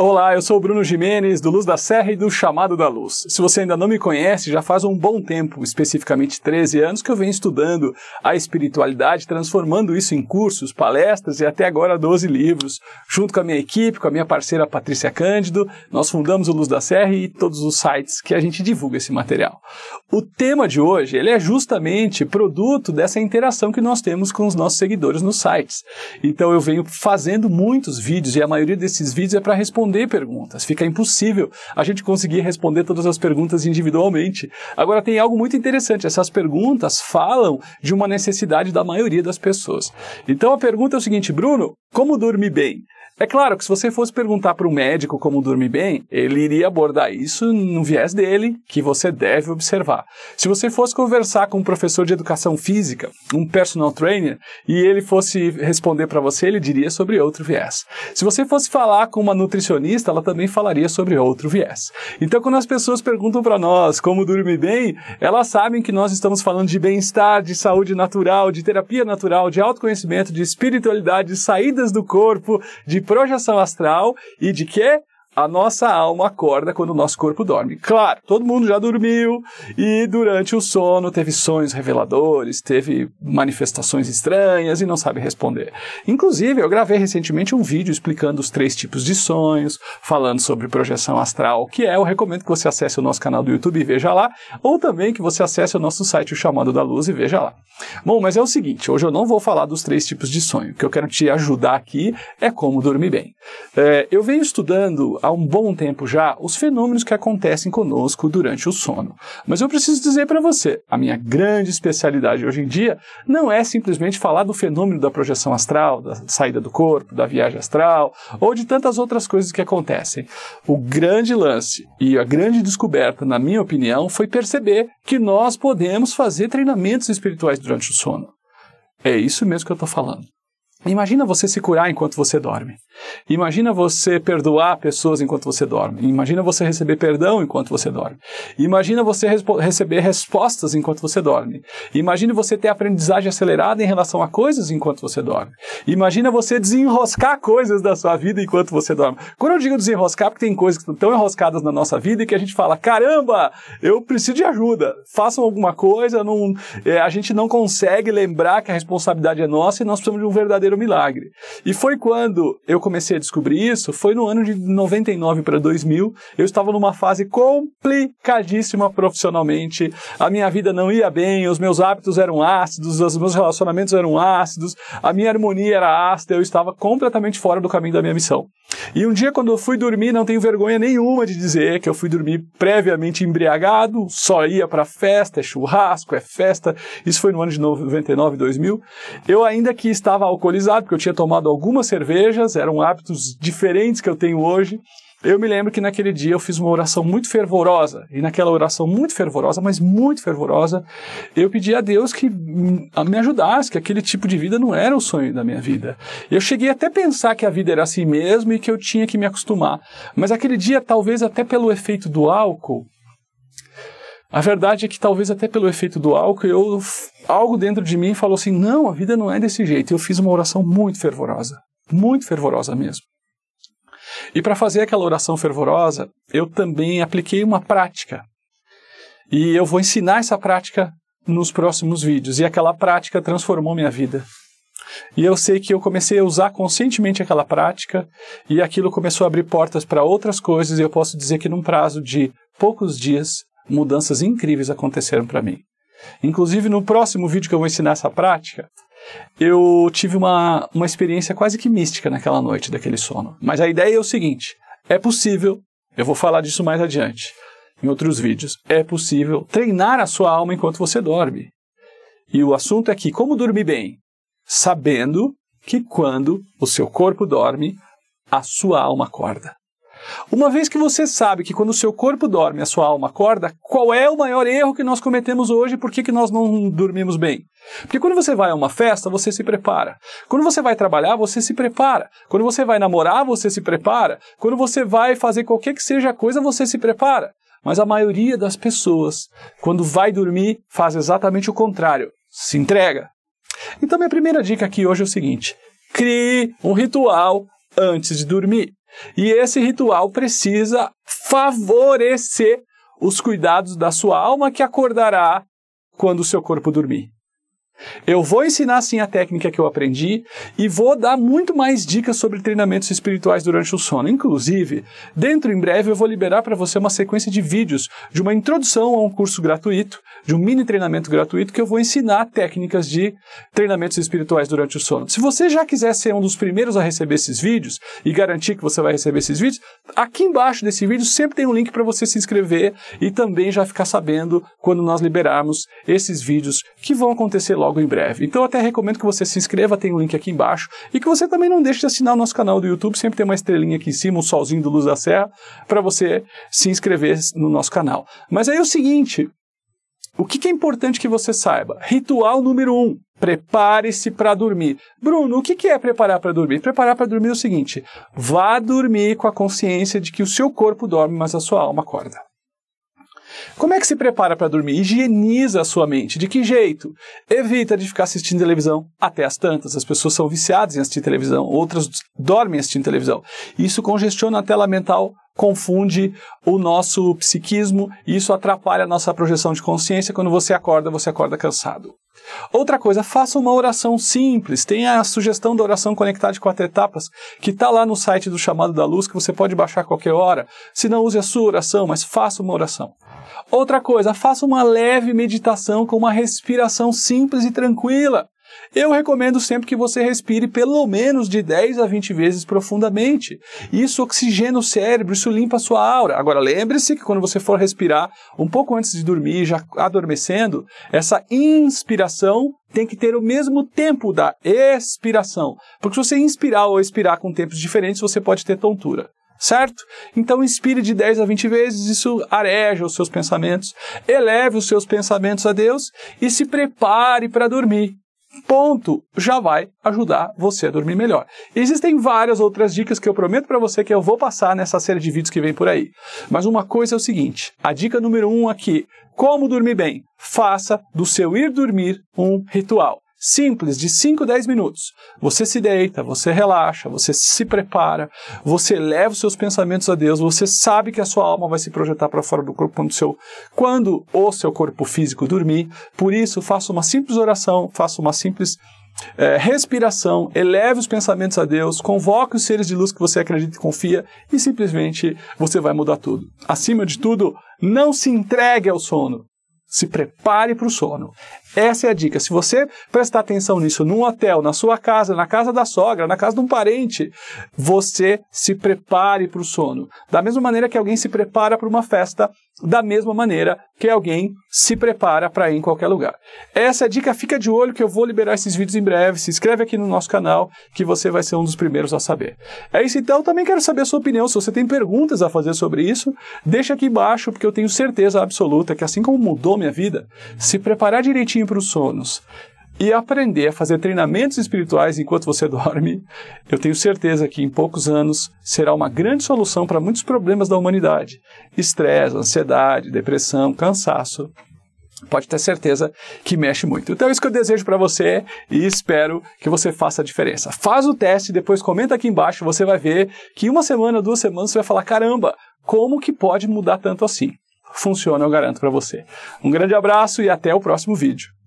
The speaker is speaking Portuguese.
Olá, eu sou o Bruno Jimenez, do Luz da Serra e do Chamado da Luz. Se você ainda não me conhece, já faz um bom tempo, especificamente 13 anos, que eu venho estudando a espiritualidade, transformando isso em cursos, palestras e até agora 12 livros. Junto com a minha equipe, com a minha parceira Patrícia Cândido, nós fundamos o Luz da Serra e todos os sites que a gente divulga esse material. O tema de hoje, ele é justamente produto dessa interação que nós temos com os nossos seguidores nos sites. Então eu venho fazendo muitos vídeos e a maioria desses vídeos é para responder responder perguntas. Fica impossível a gente conseguir responder todas as perguntas individualmente. Agora, tem algo muito interessante: essas perguntas falam de uma necessidade da maioria das pessoas. Então, a pergunta é o seguinte, Bruno: como dormir bem? É claro que se você fosse perguntar para um médico como dormir bem, ele iria abordar isso no viés dele, que você deve observar. Se você fosse conversar com um professor de educação física, um personal trainer, e ele fosse responder para você, ele diria sobre outro viés. Se você fosse falar com uma nutricionista, nutricionista, ela também falaria sobre outro viés. Então, quando as pessoas perguntam para nós como dormir bem, elas sabem que nós estamos falando de bem-estar, de saúde natural, de terapia natural, de autoconhecimento, de espiritualidade, de saídas do corpo, de projeção astral e de quê? a nossa alma acorda quando o nosso corpo dorme. Claro, todo mundo já dormiu e durante o sono teve sonhos reveladores, teve manifestações estranhas e não sabe responder. Inclusive, eu gravei recentemente um vídeo explicando os três tipos de sonhos, falando sobre projeção astral, que é, eu recomendo que você acesse o nosso canal do YouTube e veja lá, ou também que você acesse o nosso site, o Chamado da Luz, e veja lá. Bom, mas é o seguinte, hoje eu não vou falar dos três tipos de sonho. O que eu quero te ajudar aqui é como dormir bem. É, eu venho estudando há um bom tempo já os fenômenos que acontecem conosco durante o sono. Mas eu preciso dizer para você, a minha grande especialidade hoje em dia não é simplesmente falar do fenômeno da projeção astral, da saída do corpo, da viagem astral ou de tantas outras coisas que acontecem. O grande lance e a grande descoberta, na minha opinião, foi perceber que nós podemos fazer treinamentos espirituais durante o sono. É isso mesmo que eu estou falando. Imagina você se curar enquanto você dorme. Imagina você perdoar pessoas enquanto você dorme. Imagina você receber perdão enquanto você dorme. Imagina você receber respostas enquanto você dorme. Imagina você ter aprendizagem acelerada em relação a coisas enquanto você dorme. Imagina você desenroscar coisas da sua vida enquanto você dorme. Quando eu digo desenroscar, porque tem coisas que estão tão enroscadas na nossa vida e que a gente fala: caramba, eu preciso de ajuda. Façam alguma coisa. Não, é, a gente não consegue lembrar que a responsabilidade é nossa e nós precisamos de um verdadeiro o milagre. E foi quando eu comecei a descobrir isso, foi no ano de 99 para 2000, eu estava numa fase complicadíssima profissionalmente, a minha vida não ia bem, os meus hábitos eram ácidos, os meus relacionamentos eram ácidos, a minha harmonia era ácida, eu estava completamente fora do caminho da minha missão. E um dia quando eu fui dormir, não tenho vergonha nenhuma de dizer que eu fui dormir previamente embriagado, só ia para festa, é churrasco, é festa. Isso foi no ano de 99, 2000. Eu ainda que estava alcoolizado alcoolizado, porque eu tinha tomado algumas cervejas, eram hábitos diferentes que eu tenho hoje. Eu me lembro que naquele dia eu fiz uma oração muito fervorosa, e naquela oração muito fervorosa, mas muito fervorosa, eu pedi a Deus que me ajudasse, que aquele tipo de vida não era o sonho da minha vida. Eu cheguei até a pensar que a vida era assim mesmo e que eu tinha que me acostumar, mas aquele dia, talvez até pelo efeito do álcool, a verdade é que talvez até pelo efeito do álcool, eu, algo dentro de mim falou assim: não, a vida não é desse jeito. Eu fiz uma oração muito fervorosa, muito fervorosa mesmo. E para fazer aquela oração fervorosa, eu também apliquei uma prática. E eu vou ensinar essa prática nos próximos vídeos. E aquela prática transformou minha vida. E eu sei que eu comecei a usar conscientemente aquela prática e aquilo começou a abrir portas para outras coisas. E eu posso dizer que num prazo de poucos dias mudanças incríveis aconteceram para mim. Inclusive, no próximo vídeo que eu vou ensinar essa prática, eu tive uma, uma experiência quase que mística naquela noite daquele sono. Mas a ideia é o seguinte: é possível, eu vou falar disso mais adiante, em outros vídeos, é possível treinar a sua alma enquanto você dorme. E o assunto é que como dormir bem? Sabendo que quando o seu corpo dorme, a sua alma acorda. Uma vez que você sabe que quando o seu corpo dorme, a sua alma acorda, qual é o maior erro que nós cometemos hoje e por que, que nós não dormimos bem? Porque quando você vai a uma festa, você se prepara. Quando você vai trabalhar, você se prepara. Quando você vai namorar, você se prepara. Quando você vai fazer qualquer que seja a coisa, você se prepara. Mas a maioria das pessoas, quando vai dormir, faz exatamente o contrário. Se entrega. Então, minha primeira dica aqui hoje é o seguinte: crie um ritual antes de dormir. E esse ritual precisa favorecer os cuidados da sua alma que acordará quando o seu corpo dormir. Eu vou ensinar sim a técnica que eu aprendi e vou dar muito mais dicas sobre treinamentos espirituais durante o sono. Inclusive, dentro em breve eu vou liberar para você uma sequência de vídeos de uma introdução a um curso gratuito, de um mini treinamento gratuito que eu vou ensinar técnicas de treinamentos espirituais durante o sono. Se você já quiser ser um dos primeiros a receber esses vídeos e garantir que você vai receber esses vídeos, aqui embaixo desse vídeo sempre tem um link para você se inscrever e também já ficar sabendo quando nós liberarmos esses vídeos que vão acontecer logo logo em breve. Então até recomendo que você se inscreva, tem o um link aqui embaixo, e que você também não deixe de assinar o nosso canal do YouTube, sempre tem uma estrelinha aqui em cima, um solzinho do Luz da Serra, para você se inscrever no nosso canal. Mas aí é o seguinte, o que, que é importante que você saiba? Ritual número 1. Um, Prepare-se para dormir. Bruno, o que, que é preparar para dormir? Preparar para dormir é o seguinte: vá dormir com a consciência de que o seu corpo dorme, mas a sua alma acorda. Como é que se prepara para dormir? Higieniza a sua mente. De que jeito? Evita de ficar assistindo televisão até as tantas. As pessoas são viciadas em assistir televisão, outras dormem assistindo televisão. Isso congestiona a tela mental confunde o nosso psiquismo e isso atrapalha a nossa projeção de consciência. Quando você acorda, você acorda cansado. Outra coisa, faça uma oração simples. Tem a sugestão da oração conectada de quatro etapas, que está lá no site do Chamado da Luz, que você pode baixar a qualquer hora. Se não, use a sua oração, mas faça uma oração. Outra coisa, faça uma leve meditação com uma respiração simples e tranquila eu recomendo sempre que você respire pelo menos de 10 a 20 vezes profundamente. Isso oxigena o cérebro, isso limpa a sua aura. Agora, lembre-se que quando você for respirar um pouco antes de dormir, já adormecendo, essa inspiração tem que ter o mesmo tempo da expiração. Porque se você inspirar ou expirar com tempos diferentes, você pode ter tontura certo? Então inspire de 10 a 20 vezes, isso areja os seus pensamentos, eleve os seus pensamentos a Deus e se prepare para dormir ponto já vai ajudar você a dormir melhor. Existem várias outras dicas que eu prometo para você que eu vou passar nessa série de vídeos que vem por aí. Mas uma coisa é o seguinte: a dica número um aqui, como dormir bem? Faça do seu ir dormir um ritual simples de 5, 10 minutos. Você se deita, você relaxa, você se prepara, você leva os seus pensamentos a Deus, você sabe que a sua alma vai se projetar para fora do corpo quando, seu, quando o seu corpo físico dormir. Por isso, faça uma simples oração, faça uma simples é, respiração, eleve os pensamentos a Deus, convoque os seres de luz que você acredita e confia e simplesmente você vai mudar tudo. Acima de tudo, não se entregue ao sono. Se prepare para o sono. Essa é a dica. Se você prestar atenção nisso num hotel, na sua casa, na casa da sogra, na casa de um parente, você se prepare para o sono. Da mesma maneira que alguém se prepara para uma festa, da mesma maneira que alguém se prepara para ir em qualquer lugar. Essa é dica, fica de olho que eu vou liberar esses vídeos em breve. Se inscreve aqui no nosso canal que você vai ser um dos primeiros a saber. É isso então, também quero saber a sua opinião. Se você tem perguntas a fazer sobre isso, deixa aqui embaixo, porque eu tenho certeza absoluta que assim como mudou minha vida, se preparar direitinho para os sonos, e aprender a fazer treinamentos espirituais enquanto você dorme, eu tenho certeza que em poucos anos será uma grande solução para muitos problemas da humanidade: estresse, ansiedade, depressão, cansaço. Pode ter certeza que mexe muito. Então é isso que eu desejo para você e espero que você faça a diferença. Faz o teste, depois comenta aqui embaixo, você vai ver que em uma semana, duas semanas você vai falar: "Caramba, como que pode mudar tanto assim?" Funciona, eu garanto para você. Um grande abraço e até o próximo vídeo.